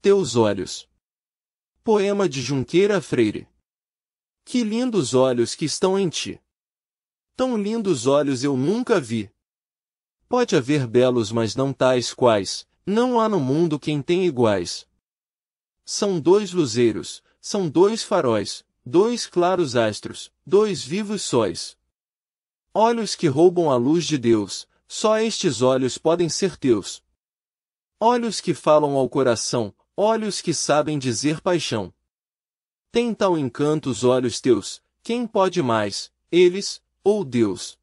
teus olhos. Poema de Junqueira Freire. Que lindos olhos que estão em ti. Tão lindos olhos eu nunca vi. Pode haver belos, mas não tais quais, não há no mundo quem tem iguais. São dois luzeiros, são dois faróis, dois claros astros, dois vivos sóis. Olhos que roubam a luz de Deus, só estes olhos podem ser teus. Olhos que falam ao coração, olhos que sabem dizer paixão. Tem tal encanto os olhos teus, quem pode mais, eles, ou Deus?